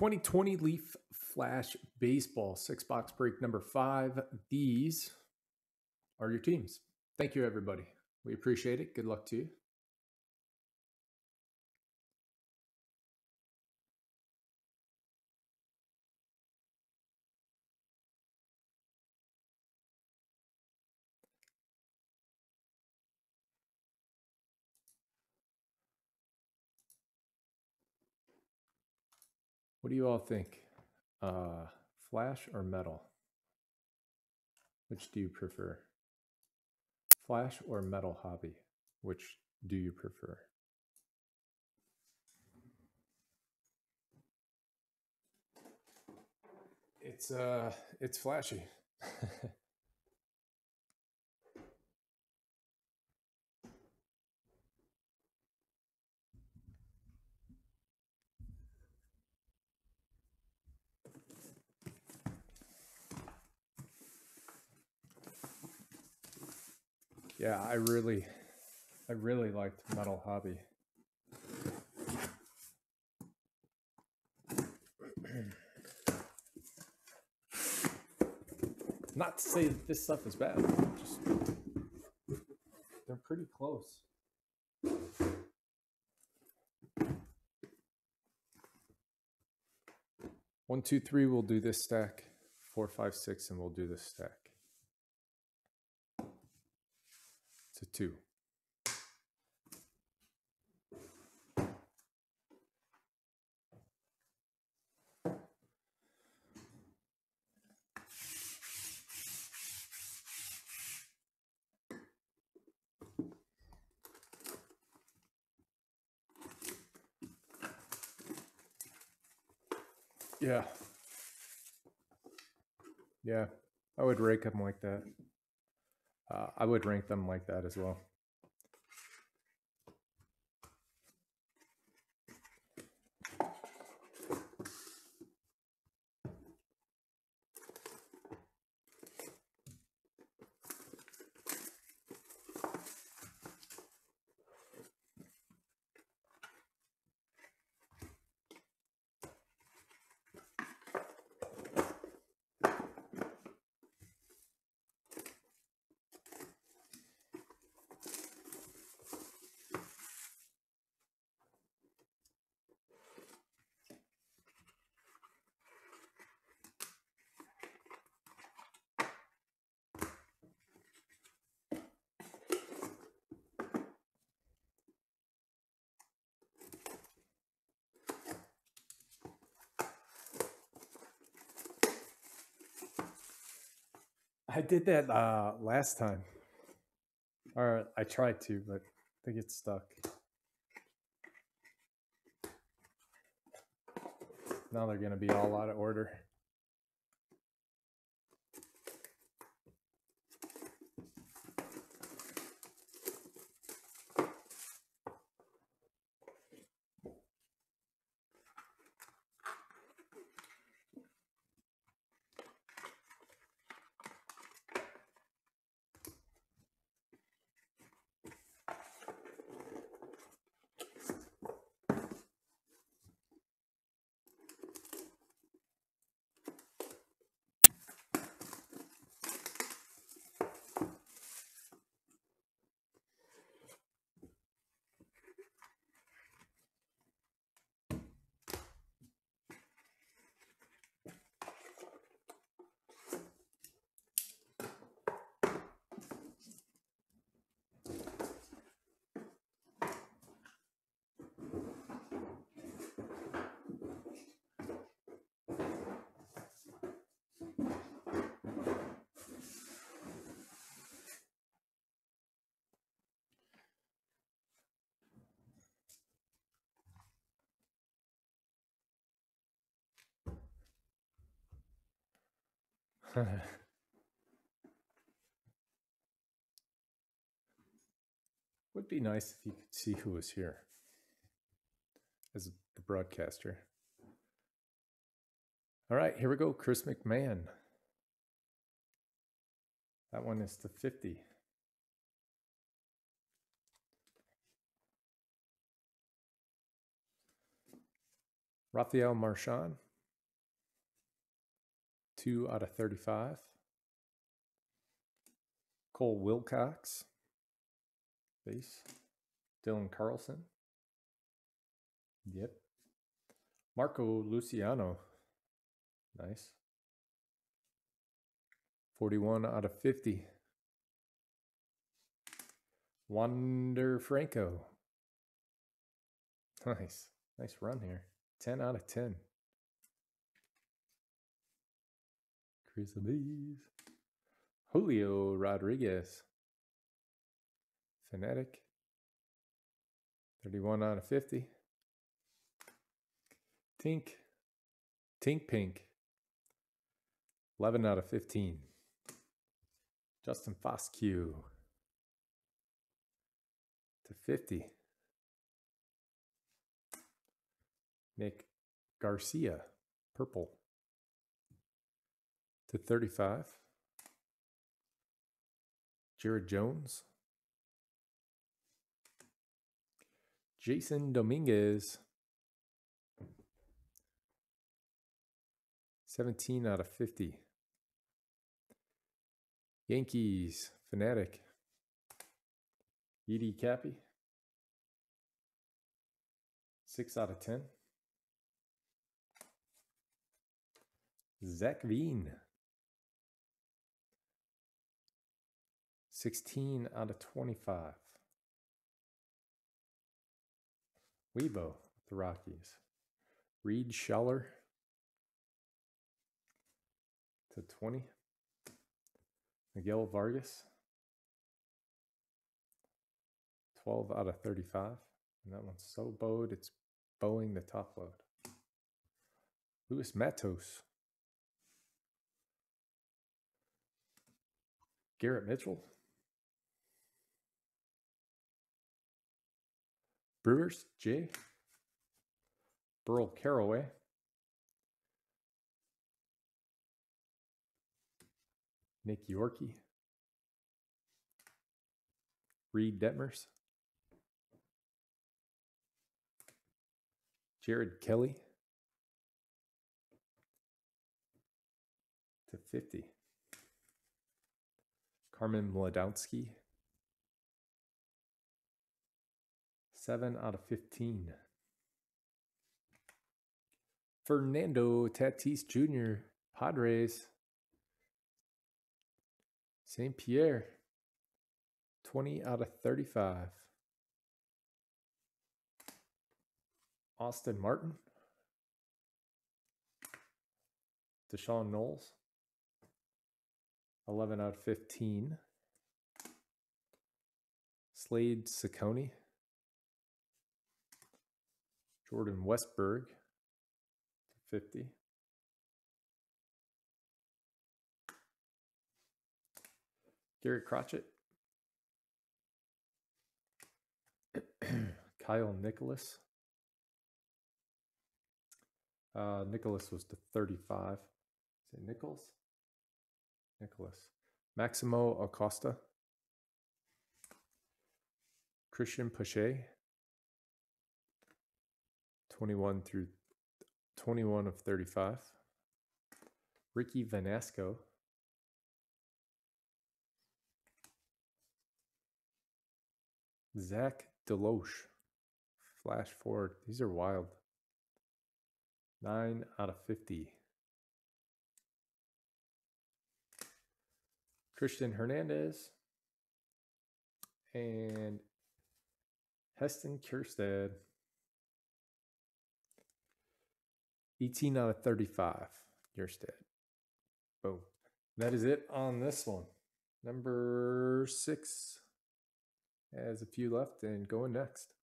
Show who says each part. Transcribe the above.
Speaker 1: 2020 Leaf Flash Baseball six box break number five. These are your teams. Thank you, everybody. We appreciate it. Good luck to you. What do you all think? Uh, flash or metal? Which do you prefer? Flash or metal hobby? Which do you prefer? It's uh, it's flashy. yeah, I really, I really liked Metal Hobby. Not to say that this stuff is bad, just they're pretty close. One, two, three, we'll do this stack. Four, five, six, and we'll do this stack. to 2. Yeah. Yeah. I would rake them like that uh, I would rank them like that as well. I did that uh, last time. Or I tried to, but I think it's stuck. Now they're going to be all out of order. Would be nice if you could see who was here as the broadcaster. All right, here we go. Chris McMahon. That one is to 50. Raphael Marchand two out of 35. Cole Wilcox, base. Dylan Carlson. Yep. Marco Luciano. Nice. 41 out of 50. Wander Franco. Nice. Nice run here. 10 out of 10. the bees. Julio Rodriguez. Fanatic. 31 out of 50. Tink. Tink Pink. 11 out of 15. Justin Foscue. To 50. Nick Garcia. Purple to 35. Jared Jones. Jason Dominguez. 17 out of 50. Yankees, Fanatic. Edie Cappy. 6 out of 10. Zach Veen. 16 out of 25. Weibo, the Rockies. Reed Scheller to 20. Miguel Vargas, 12 out of 35. And that one's so bowed, it's bowing the top load. Luis Matos. Garrett Mitchell, Brewers, Jay. Burl Caraway. Nick Yorkie. Reed Detmers. Jared Kelly. To 50. Carmen Mladowski. 7 out of 15. Fernando Tatis Jr., Padres. St. Pierre, 20 out of 35. Austin Martin. Deshaun Knowles, 11 out of 15. Slade Ciccone, Jordan Westberg, 50. Gary Crotchett. Kyle Nicholas. Uh, Nicholas was to 35. Is it Nichols? Nicholas. Maximo Acosta. Christian Pache. 21 through 21 of 35. Ricky Vanasco, Zach Deloche, flash forward. These are wild. Nine out of 50. Christian Hernandez and Heston Kirstad. 18 out of 35, your dead. Boom. That is it on this one. Number six has a few left and going next.